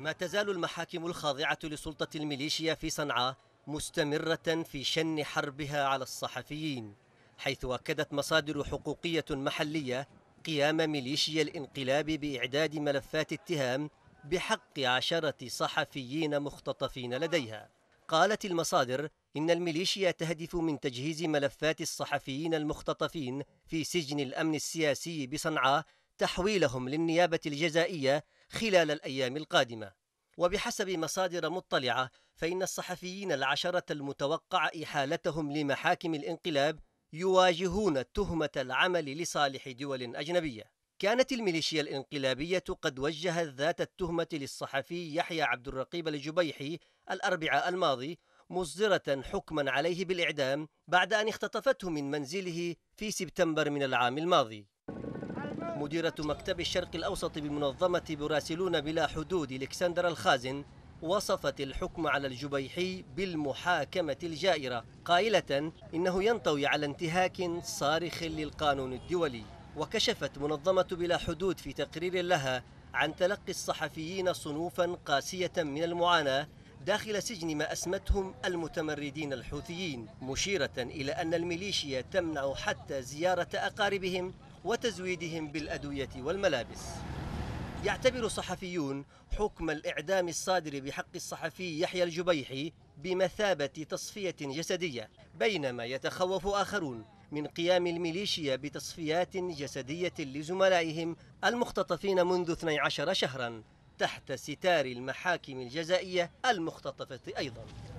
ما تزال المحاكم الخاضعة لسلطة الميليشيا في صنعاء مستمرة في شن حربها على الصحفيين حيث أكدت مصادر حقوقية محلية قيام ميليشيا الانقلاب بإعداد ملفات اتهام بحق عشرة صحفيين مختطفين لديها قالت المصادر إن الميليشيا تهدف من تجهيز ملفات الصحفيين المختطفين في سجن الأمن السياسي بصنعاء تحويلهم للنيابة الجزائية خلال الأيام القادمة وبحسب مصادر مطلعة فإن الصحفيين العشرة المتوقع إحالتهم لمحاكم الانقلاب يواجهون تهمة العمل لصالح دول أجنبية كانت الميليشيا الانقلابية قد وجهت ذات التهمة للصحفي يحيى عبد الرقيب الجبيحي الأربعاء الماضي مصدرة حكما عليه بالإعدام بعد أن اختطفته من منزله في سبتمبر من العام الماضي مديرة مكتب الشرق الأوسط بمنظمة براسلون بلا حدود الكسندر الخازن وصفت الحكم على الجبيحي بالمحاكمة الجائرة قائلة إنه ينطوي على انتهاك صارخ للقانون الدولي وكشفت منظمة بلا حدود في تقرير لها عن تلقي الصحفيين صنوفا قاسية من المعاناة داخل سجن ما أسمتهم المتمردين الحوثيين مشيرة إلى أن الميليشيا تمنع حتى زيارة أقاربهم وتزويدهم بالأدوية والملابس يعتبر صحفيون حكم الإعدام الصادر بحق الصحفي يحيى الجبيحي بمثابة تصفية جسدية بينما يتخوف آخرون من قيام الميليشيا بتصفيات جسدية لزملائهم المختطفين منذ 12 شهرا تحت ستار المحاكم الجزائية المختطفة أيضا